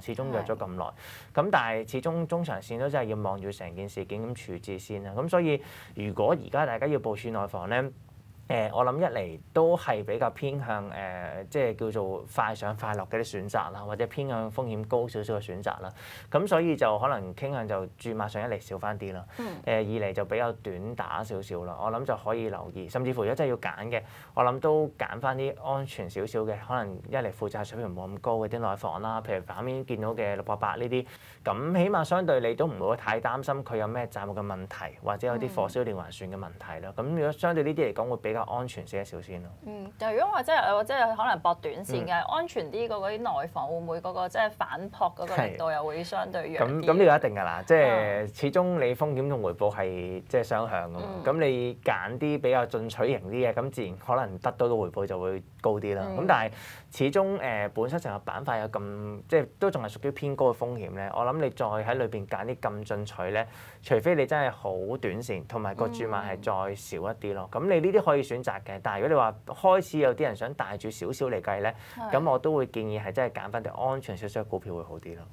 始終約咗咁耐，咁但係始終中長線都真係要望住成件事件咁處置先啦。咁所以如果而家大家要部署內防咧。誒，我諗一嚟都係比較偏向誒，即係叫做快上快落嘅啲選擇啦，或者偏向風險高少少嘅選擇啦。咁所以就可能傾向就注碼上一嚟少翻啲啦。誒，二嚟就比較短打少少啦。我諗就可以留意，甚至乎如果真係要揀嘅，我諗都揀翻啲安全少少嘅，可能一嚟負債水平冇咁高嘅啲內房啦，譬如反面見到嘅六百八呢啲，咁起碼相對你都唔會太擔心佢有咩債務嘅問題，或者有啲火銷連環船嘅問題啦。咁如果相對呢啲嚟講會比較。較安全些少先咯。嗯，但如果話即係我即係可能搏短線嘅，安全啲嗰啲內房會唔會嗰個即係反撲嗰個力度又會相對弱咁咁呢個一定㗎啦，即係始終你風險同回報係即係雙向㗎嘛。咁你揀啲比較進取型啲嘅，咁自然可能得到嘅回報就會高啲啦。咁但係始終誒本身成個板塊有咁即係都仲係屬於偏高嘅風險咧。我諗你再喺裏面揀啲咁進取咧，除非你真係好短線，同埋個注碼係再少一啲咯。咁你呢啲可以。選擇嘅，但如果你話開始有啲人想帶住少少嚟計咧，咁我都會建議係真係揀翻啲安全少少嘅股票會好啲咯。